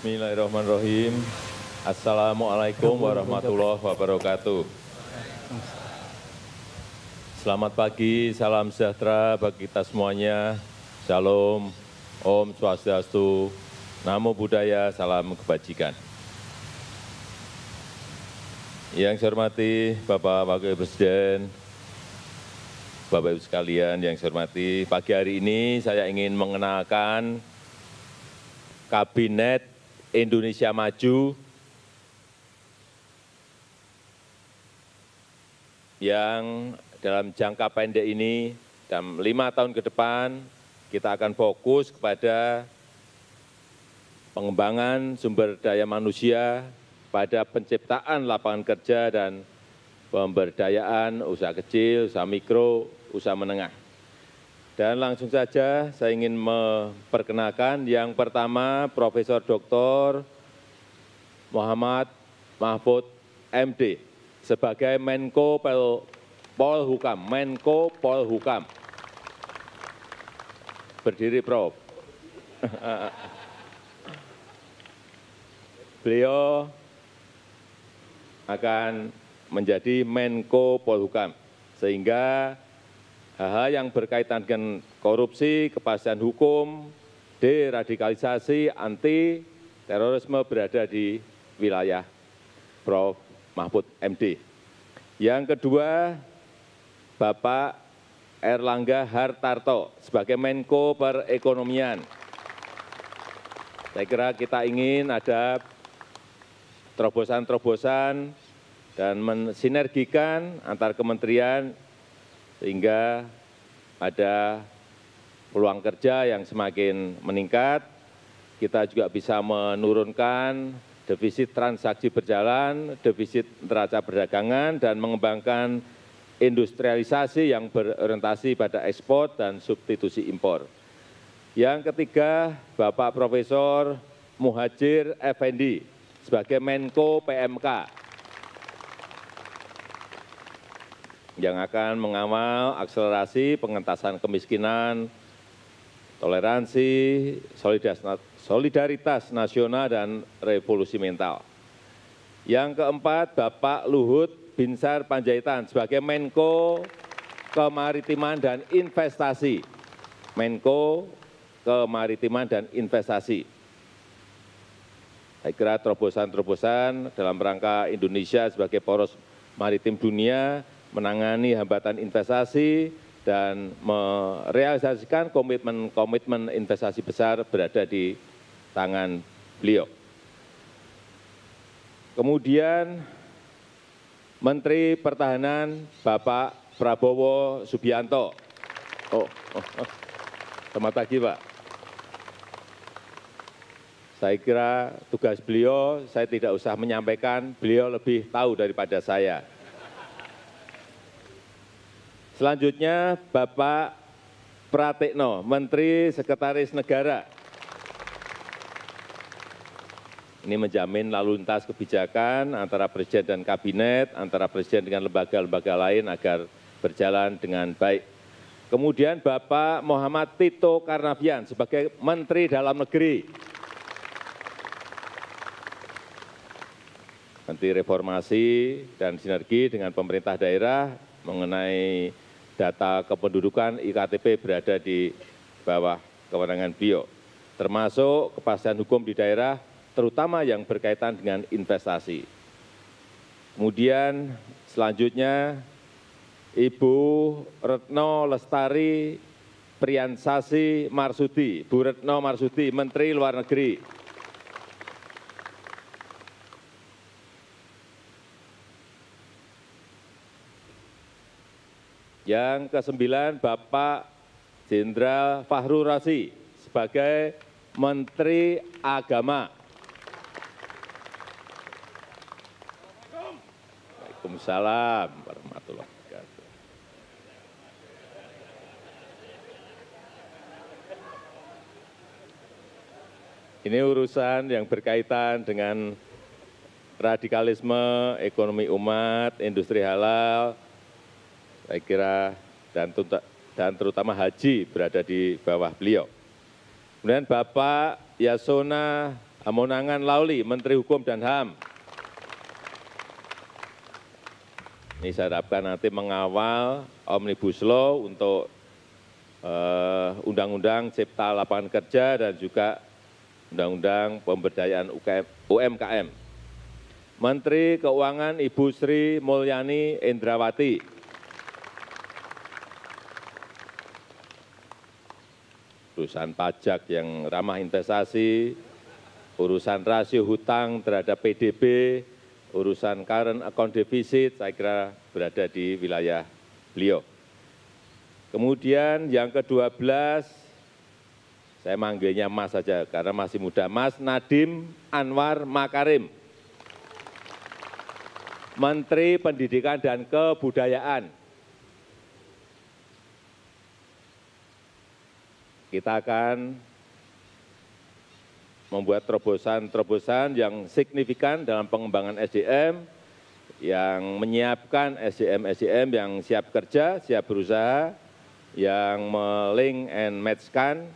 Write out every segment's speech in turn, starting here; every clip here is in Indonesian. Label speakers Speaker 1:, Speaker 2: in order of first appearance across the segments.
Speaker 1: Bismillahirrahmanirrahim. Assalamualaikum warahmatullahi wabarakatuh. Selamat pagi, salam sejahtera bagi kita semuanya. Salam, Om Swastiastu, Namo Buddhaya, Salam Kebajikan. Yang saya hormati Bapak Wakil Presiden, Bapak Ibu sekalian yang saya hormati, pagi hari ini saya ingin mengenalkan Kabinet indonesia maju yang dalam jangka pendek ini, dalam lima tahun ke depan, kita akan fokus kepada pengembangan sumber daya manusia, pada penciptaan lapangan kerja dan pemberdayaan usaha kecil, usaha mikro, usaha menengah. Dan langsung saja saya ingin memperkenalkan yang pertama Profesor Dr. Muhammad Mahfud MD sebagai Menko Polhukam, Menko Polhukam. Berdiri Prof. Beliau akan menjadi Menko Polhukam sehingga hal hal yang berkaitan dengan korupsi, kepastian hukum, deradikalisasi, anti terorisme berada di wilayah Prof. Mahfud MD. Yang kedua, Bapak Erlangga Hartarto sebagai Menko Perekonomian. Saya kira kita ingin ada terobosan-terobosan dan mensinergikan antar kementerian sehingga ada peluang kerja yang semakin meningkat, kita juga bisa menurunkan defisit transaksi berjalan, defisit neraca perdagangan, dan mengembangkan industrialisasi yang berorientasi pada ekspor dan substitusi impor. Yang ketiga, Bapak Profesor Muhajir Effendi sebagai Menko PMK yang akan mengawal akselerasi pengentasan kemiskinan, toleransi, solidaritas nasional, dan revolusi mental. Yang keempat, Bapak Luhut Binsar Panjaitan sebagai Menko Kemaritiman dan Investasi. Menko Kemaritiman dan Investasi. Saya kira terobosan-terobosan dalam rangka Indonesia sebagai poros maritim dunia menangani hambatan investasi dan merealisasikan komitmen komitmen investasi besar berada di tangan beliau. Kemudian Menteri Pertahanan Bapak Prabowo Subianto. Oh, oh, oh. selamat pagi Pak. Saya kira tugas beliau, saya tidak usah menyampaikan, beliau lebih tahu daripada saya. Selanjutnya Bapak Pratikno, Menteri Sekretaris Negara. Ini menjamin lalu lintas kebijakan antara Presiden dan Kabinet, antara Presiden dengan lembaga-lembaga lain agar berjalan dengan baik. Kemudian Bapak Muhammad Tito Karnavian sebagai Menteri Dalam Negeri. Menteri Reformasi dan Sinergi dengan pemerintah daerah mengenai data kependudukan iktp berada di bawah kewenangan bio, termasuk kepastian hukum di daerah terutama yang berkaitan dengan investasi. Kemudian selanjutnya Ibu Retno Lestari Priyansasi Marsudi, Bu Retno Marsudi, Menteri Luar Negeri. yang kesembilan bapak jenderal fahru razi sebagai menteri agama Waalaikumsalam warahmatullahi wabarakatuh. Ini urusan yang berkaitan dengan radikalisme, ekonomi umat, industri halal, saya kira dan terutama haji berada di bawah beliau. Kemudian Bapak Yasona Amonangan Lauli, Menteri Hukum dan HAM. Ini saya harapkan nanti mengawal Omnibus Law untuk eh, Undang-Undang uh, Cipta Lapangan Kerja dan juga Undang-Undang Pemberdayaan UKM, UMKM. Menteri Keuangan Ibu Sri Mulyani Indrawati. urusan pajak yang ramah investasi, urusan rasio hutang terhadap PDB, urusan current account deficit, saya kira berada di wilayah beliau. Kemudian yang ke-12, saya manggilnya Mas saja karena masih muda, Mas Nadim Anwar Makarim. Menteri Pendidikan dan Kebudayaan. kita akan membuat terobosan terobosan yang signifikan dalam pengembangan sdm, yang menyiapkan SDM-SDM yang siap kerja, siap berusaha, yang melink and matchkan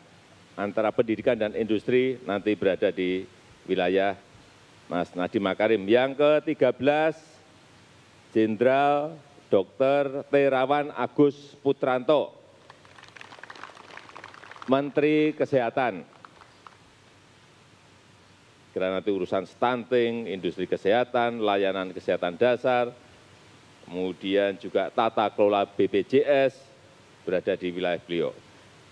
Speaker 1: antara pendidikan dan industri nanti berada di wilayah Mas Nadiem Makarim. Yang ke-13, Jenderal Dr. Terawan Agus Putranto, menteri kesehatan karena nanti urusan stunting, industri kesehatan, layanan kesehatan dasar, kemudian juga tata kelola BPJS berada di wilayah beliau.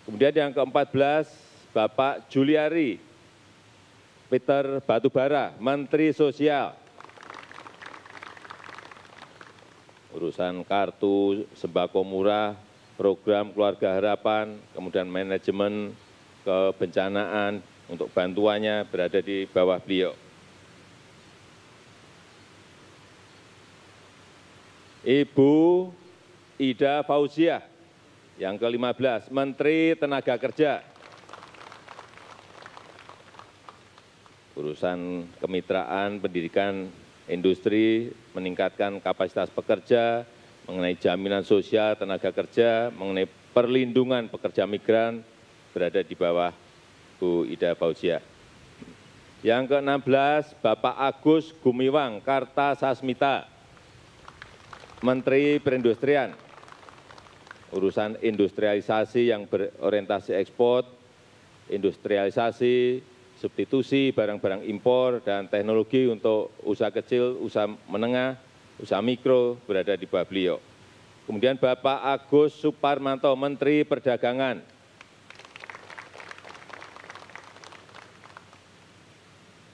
Speaker 1: Kemudian yang ke-14, Bapak Juliari Peter Batubara, Menteri Sosial. Urusan kartu sembako murah program keluarga harapan kemudian manajemen kebencanaan untuk bantuannya berada di bawah beliau Ibu Ida Fauzia yang ke-15, Menteri Tenaga Kerja. Urusan kemitraan pendidikan industri, meningkatkan kapasitas pekerja, mengenai jaminan sosial tenaga kerja, mengenai perlindungan pekerja migran berada di bawah Bu Ida Fauzia. Yang ke-16, Bapak Agus Gumiwang Kartasasmita, Menteri Perindustrian. Urusan industrialisasi yang berorientasi ekspor, industrialisasi, substitusi barang-barang impor, dan teknologi untuk usaha kecil, usaha menengah, usaha mikro berada di bawah beliau. Kemudian Bapak Agus Suparmanto, Menteri Perdagangan.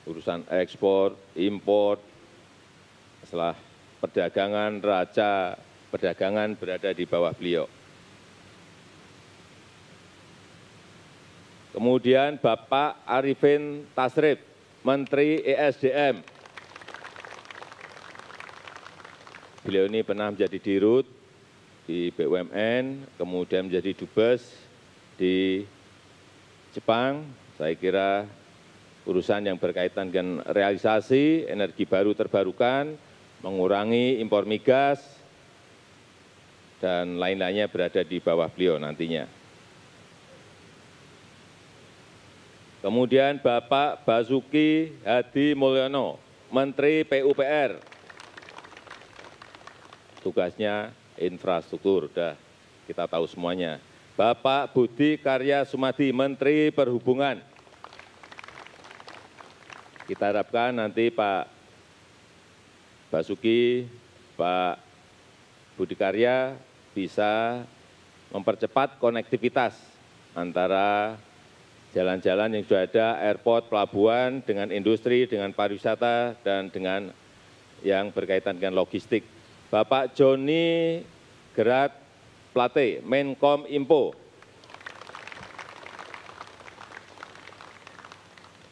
Speaker 1: Urusan ekspor, impor, setelah perdagangan, raja perdagangan berada di bawah beliau. Kemudian Bapak Arifin Tasrif, Menteri ESDM. beliau ini pernah menjadi dirut di BUMN, kemudian menjadi dubes di Jepang. Saya kira urusan yang berkaitan dengan realisasi energi baru terbarukan, mengurangi impor migas, dan lain-lainnya berada di bawah beliau nantinya. Kemudian Bapak Basuki Hadi Mulyono, Menteri PUPR tugasnya infrastruktur, sudah kita tahu semuanya. Bapak Budi Karya Sumadi, Menteri Perhubungan. Kita harapkan nanti Pak Basuki, Pak Budi Karya bisa mempercepat konektivitas antara jalan-jalan yang sudah ada, airport, pelabuhan, dengan industri, dengan pariwisata, dan dengan yang berkaitan dengan logistik bapak joni gerat plate menkom impo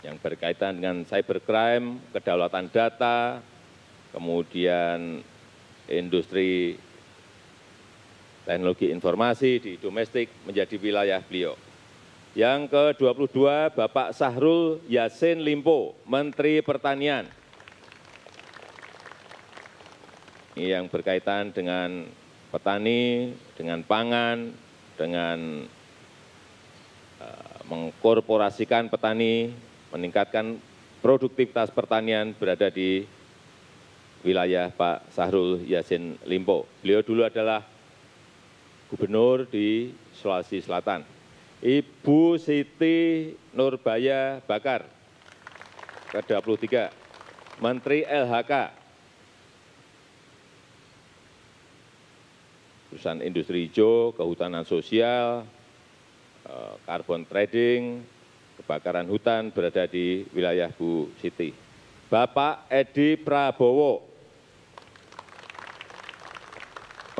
Speaker 1: yang berkaitan dengan cybercrime, kedaulatan data, kemudian industri teknologi informasi di domestik menjadi wilayah beliau. Yang ke-22, Bapak Sahrul Yasin Limpo, Menteri Pertanian. yang berkaitan dengan petani, dengan pangan, dengan eh, mengkorporasikan petani, meningkatkan produktivitas pertanian berada di wilayah Pak Sahrul Yasin Limpo. Beliau dulu adalah gubernur di Sulawesi Selatan. Ibu Siti Nurbaya Bakar, ke-23, Menteri LHK, urusan industri hijau, kehutanan sosial, karbon eh, trading, kebakaran hutan berada di wilayah Bu Siti. Bapak Edi Prabowo,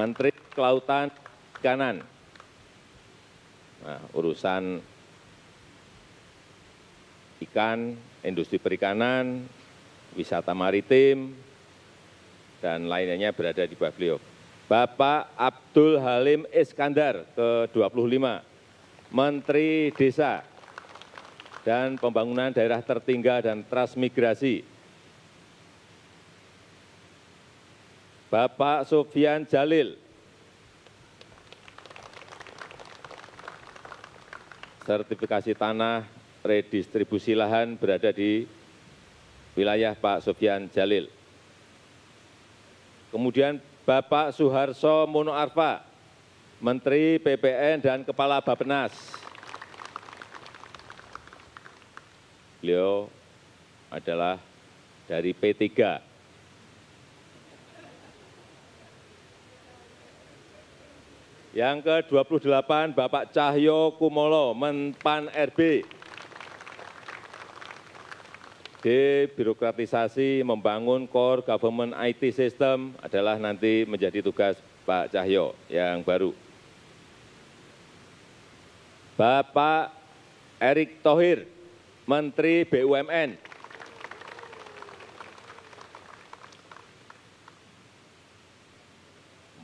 Speaker 1: Menteri Kelautan Kanan. Nah, urusan ikan, industri perikanan, wisata maritim, dan lainnya berada di Beliau bapak abdul halim iskandar ke dua puluh lima menteri desa dan pembangunan daerah tertinggal dan transmigrasi bapak sofian jalil sertifikasi tanah redistribusi lahan berada di wilayah Pak Sofian Jalil. Kemudian bapak suharto mono arfa menteri ppn dan kepala Bappenas. beliau adalah dari p 3 Yang ke-28, Bapak Cahyo Kumolo, Menpan RB debirokratisasi membangun core government it system adalah nanti menjadi tugas Pak Cahyo yang baru. Bapak Erick Thohir, Menteri BUMN.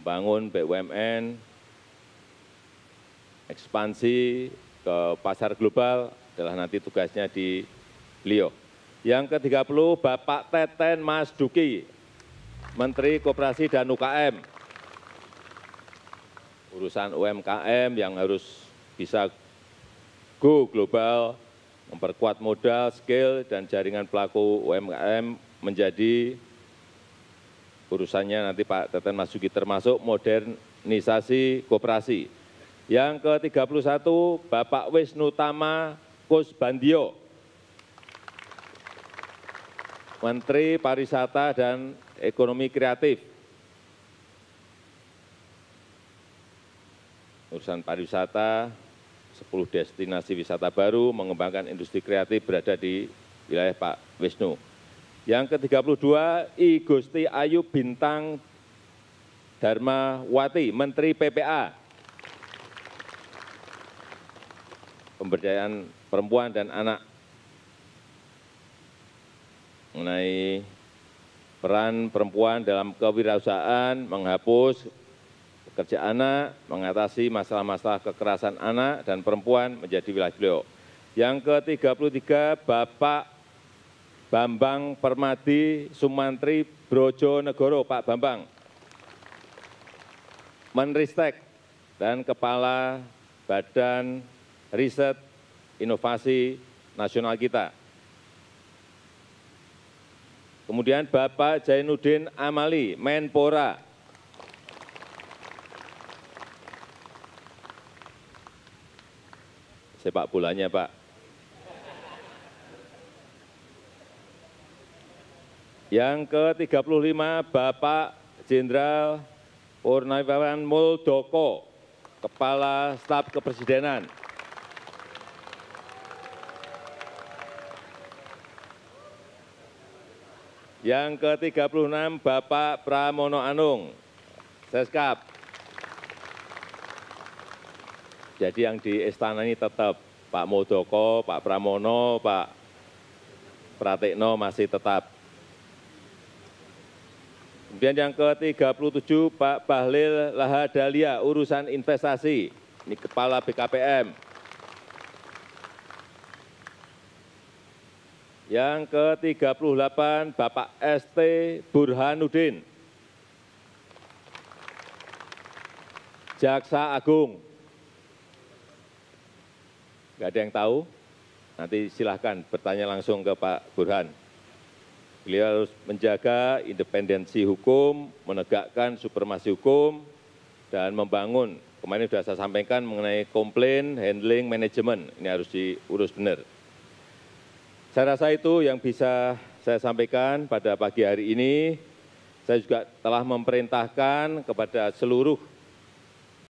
Speaker 1: Membangun BUMN, ekspansi ke pasar global adalah nanti tugasnya di beliau yang ke-30 Bapak Teten Mas Duki, Menteri Koperasi dan UKM. Urusan UMKM yang harus bisa go global, memperkuat modal, skill, dan jaringan pelaku UMKM menjadi urusannya nanti Pak Teten Mas Duki termasuk modernisasi koperasi. Yang ke-31 Bapak Wisnu Tama Kusbandio, menteri pariwisata dan ekonomi kreatif urusan pariwisata sepuluh destinasi wisata baru mengembangkan industri kreatif berada di wilayah Pak Wisnu. Yang ke-32, I Gusti Ayu Bintang Dharma Wati, Menteri PPA. Pemberdayaan Perempuan dan Anak mengenai peran perempuan dalam kewirausahaan, menghapus kerja anak, mengatasi masalah-masalah kekerasan anak dan perempuan menjadi wilayah beliau. Yang ke-33, Bapak Bambang Permadi Sumantri Brojonegoro, Pak Bambang. Menristek dan Kepala Badan Riset Inovasi Nasional kita kemudian bapak jainuddin amali menpora sepak bolanya pak yang ke 35 bapak jenderal Purnawirawan Muldoko Kepala Staf Kepresidenan yang ke tiga puluh enam Bapak Pramono Anung, Seskap. Jadi yang di istana ini tetap Pak Muldoko, Pak Pramono, Pak Pratikno masih tetap. Kemudian yang ke-37 Pak Bahlil Lahadalia, urusan investasi, ini Kepala BKPM. yang ke 38 bapak st burhanuddin jaksa agung enggak ada yang tahu nanti silahkan bertanya langsung ke Pak Burhan beliau harus menjaga independensi hukum menegakkan supremasi hukum dan membangun kemarin sudah saya sampaikan mengenai komplain handling manajemen ini harus diurus benar saya rasa itu yang bisa saya sampaikan pada pagi hari ini. Saya juga telah memerintahkan kepada seluruh